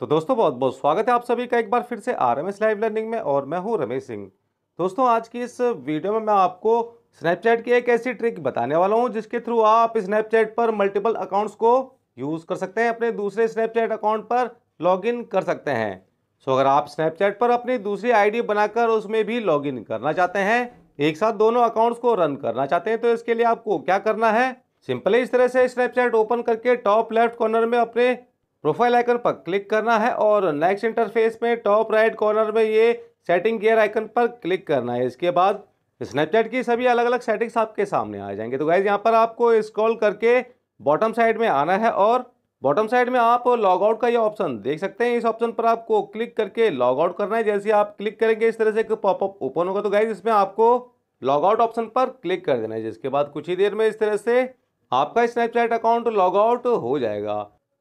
तो दोस्तों बहुत बहुत स्वागत है आप सभी का एक बार फिर से R M S live learning में और मैं हूं रमेश सिंह दोस्तों आज की इस वीडियो में मैं आपको स्नैपचैट की एक ऐसी ट्रिक बताने वाला हूं जिसके थ्रू आप स्नैपचैट पर मल्टीपल अकाउंट्स को यूज़ कर सकते हैं अपने दूसरे स्नैपचैट अकाउंट पर लॉगिन कर सकते हैं सो अगर आप स्नैपचैट पर अपनी दूसरी डी बनाकर उसमें भी लॉगिन करना चाहते हैं एक साथ दोनों अकाउंट्स को रन करना चाहते हैं तो इसके लिए आपको क्या करना है सिंपली इस तरह से स्नैपचैट ओपन करके टॉप लेफ्ट कॉर्नर में अपने प्रोफाइल आइकन पर क्लिक करना है और नेक्स्ट इंटरफेस में टॉप राइट कॉर्नर में ये सेटिंग गियर आइकन पर क्लिक करना है इसके बाद स्नैपचैट की सभी अलग अलग सेटिंग्स आपके सामने आ जाएंगे तो गाइज यहाँ पर आपको स्क्रॉल करके बॉटम साइड में आना है और बॉटम साइड में आप लॉगआउट का ये ऑप्शन देख सकते हैं इस ऑप्शन पर आपको क्लिक करके लॉगआउट करना है जैसे आप क्लिक करेंगे इस तरह से एक पॉपअप ओपन होगा तो गाइज इसमें आपको लॉगआउट ऑप्शन पर क्लिक कर देना है जिसके बाद कुछ ही देर में इस तरह से आपका स्नैपचैट अकाउंट लॉगआउट हो जाएगा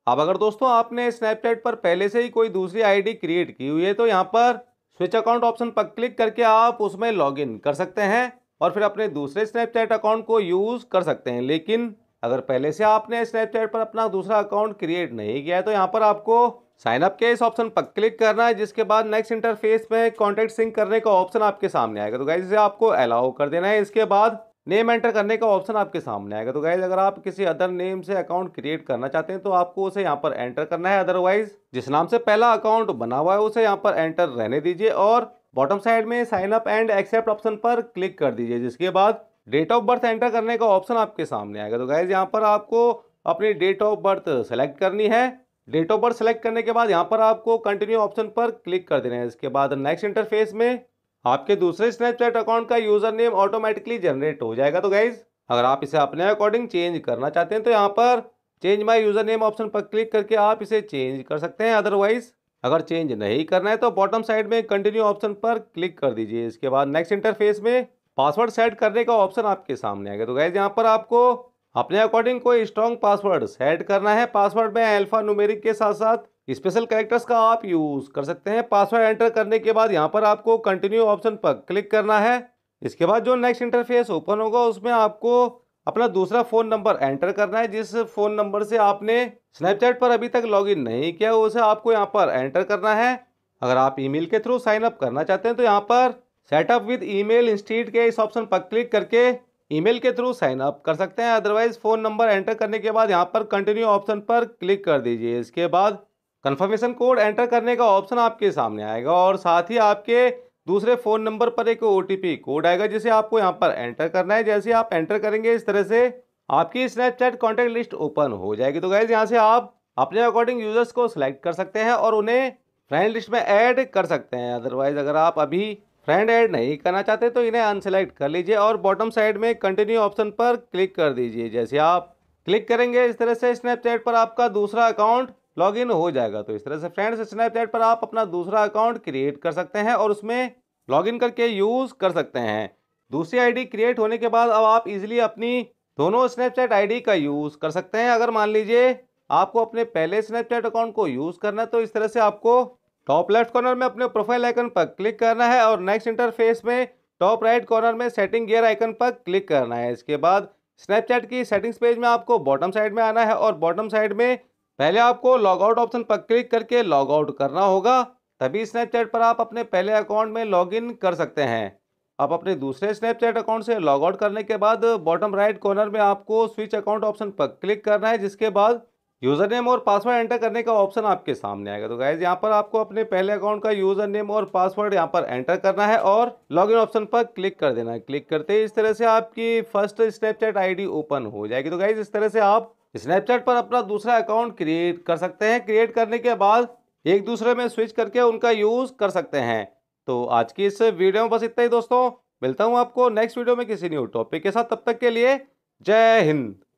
अब अगर दोस्तों आपने स्नैपचैट पर पहले से ही कोई दूसरी आईडी क्रिएट की हुई है तो यहाँ पर स्विच अकाउंट ऑप्शन पर क्लिक करके आप उसमें लॉगिन कर सकते हैं और फिर अपने दूसरे स्नैपचैट अकाउंट को यूज़ कर सकते हैं लेकिन अगर पहले से आपने स्नैपचैट पर अपना दूसरा अकाउंट क्रिएट नहीं किया है तो यहाँ पर आपको साइनअप के इस ऑप्शन पर क्लिक करना है जिसके बाद नेक्स्ट इंटरफेस में कॉन्टैक्ट सिंक करने का ऑप्शन आपके सामने आएगा तो गाइज इसे आपको अलाउ कर देना है इसके बाद नेम एंटर करने का ऑप्शन आपके सामने आएगा तो गाइज अगर आप किसी अदर नेम से अकाउंट क्रिएट करना चाहते हैं तो आपको उसे यहाँ पर एंटर करना है अदरवाइज जिस नाम से पहला अकाउंट बना हुआ है उसे यहाँ पर एंटर रहने दीजिए और बॉटम साइड में sign up and accept option पर क्लिक कर दीजिए जिसके बाद डेट ऑफ बर्थ एंटर करने का ऑप्शन आपके सामने आएगा तो गाइज यहाँ पर आपको अपनी डेट ऑफ बर्थ सेलेक्ट करनी है डेट ऑफ बर्थ सेलेक्ट करने के बाद यहाँ पर आपको कंटिन्यू ऑप्शन पर क्लिक कर देना है इसके बाद नेक्स्ट इंटरफेस में आपके दूसरे स्नैपचैट अकाउंट का यूजर नेम ऑटोमेटिकली जनरेट हो जाएगा तो गाइज अगर आप इसे अपने अकॉर्डिंग चेंज करना चाहते हैं तो यहाँ पर change my user name option पर क्लिक करके आप इसे चेंज कर सकते हैं अदरवाइज अगर चेंज नहीं करना है तो बॉटम साइड में कंटिन्यू ऑप्शन पर क्लिक कर दीजिए इसके बाद नेक्स्ट इंटरफेस में पासवर्ड सेट करने का ऑप्शन आपके सामने आएगा तो गैज यहाँ पर आपको अपने अकॉर्डिंग कोई स्ट्रॉन्ग पासवर्ड सेट करना है पासवर्ड में अल्फा नुमेरिक के साथ साथ स्पेशल कैरेक्टर्स का आप यूज कर सकते हैं पासवर्ड एंटर करने के बाद यहाँ पर आपको कंटिन्यू ऑप्शन पर क्लिक करना है इसके बाद जो नेक्स्ट इंटरफेस ओपन होगा उसमें आपको अपना दूसरा फ़ोन नंबर एंटर करना है जिस फ़ोन नंबर से आपने स्नैपचैट पर अभी तक लॉग नहीं किया उसे आपको यहाँ पर एंटर करना है अगर आप ई के थ्रू साइन अप करना चाहते हैं तो यहाँ पर सेटअप विद ईमेल इंस्टीट्यूट के इस ऑप्शन पर क्लिक करके ईमेल के थ्रू साइन अप कर सकते हैं अदरवाइज फ़ोन नंबर एंटर करने के बाद यहाँ पर कंटिन्यू ऑप्शन पर क्लिक कर दीजिए इसके बाद कन्फर्मेशन कोड एंटर करने का ऑप्शन आपके सामने आएगा और साथ ही आपके दूसरे फ़ोन नंबर पर एक ओ कोड आएगा जिसे आपको यहाँ पर एंटर करना है जैसे आप एंटर करेंगे इस तरह से आपकी स्नैपचैट कॉन्टैक्ट लिस्ट ओपन हो जाएगी तो गैज़ यहाँ से आप अपने अकॉर्डिंग यूज़र्स को सिलेक्ट कर सकते हैं और उन्हें फ्रेंड लिस्ट में ऐड कर सकते हैं अदरवाइज़ अगर आप अभी फ्रेंड ऐड नहीं करना चाहते तो इन्हें अनसेलेक्ट कर लीजिए और बॉटम साइड में कंटिन्यू ऑप्शन पर क्लिक कर दीजिए जैसे आप क्लिक करेंगे इस तरह से स्नैपचैट पर आपका दूसरा अकाउंट लॉगिन हो जाएगा तो इस तरह से फ्रेंड्स स्नैपचैट पर आप अपना दूसरा अकाउंट क्रिएट कर सकते हैं और उसमें लॉगिन करके यूज़ कर सकते हैं दूसरी आईडी क्रिएट होने के बाद अब आप इजीली अपनी दोनों स्नैपचैट आईडी का यूज़ कर सकते हैं अगर मान लीजिए आपको अपने पहले स्नैपचैट अकाउंट को यूज़ करना है तो इस तरह से आपको टॉप लेफ्ट कॉर्नर में अपने प्रोफाइल आइकन पर क्लिक करना है और नेक्स्ट इंटरफेस में टॉप राइट कॉर्नर में सेटिंग गियर आइकन पर क्लिक करना है इसके बाद स्नैपचैट की सेटिंग्स पेज में आपको बॉटम साइड में आना है और बॉटम साइड में पहले आपको लॉग आउट ऑप्शन पर क्लिक करके लॉग आउट करना होगा तभी स्नैपचैट पर आप अपने पहले अकाउंट में इन कर सकते हैं आप अपने दूसरे स्नैपचैट अकाउंट से लॉग आउट करने के बाद बॉटम राइट कॉर्नर में आपको स्विच अकाउंट ऑप्शन पर क्लिक करना है जिसके बाद यूज़र नेम और पासवर्ड एंटर करने का ऑप्शन आपके सामने आएगा तो गाइज यहाँ पर आपको अपने पहले अकाउंट का यूज़र नेम और पासवर्ड यहाँ पर एंटर करना है और लॉगिन ऑप्शन पर क्लिक कर देना है क्लिक करते ही इस तरह से आपकी फर्स्ट स्नैपचैट आईडी ओपन हो जाएगी तो गाइज इस तरह से आप स्नैपचैट पर अपना दूसरा अकाउंट क्रिएट कर सकते हैं क्रिएट करने के बाद एक दूसरे में स्विच करके उनका यूज़ कर सकते हैं तो आज की इस वीडियो में बस इतना ही दोस्तों मिलता हूँ आपको नेक्स्ट वीडियो में किसी न्यू टॉपिक के साथ तब तक के लिए जय हिंद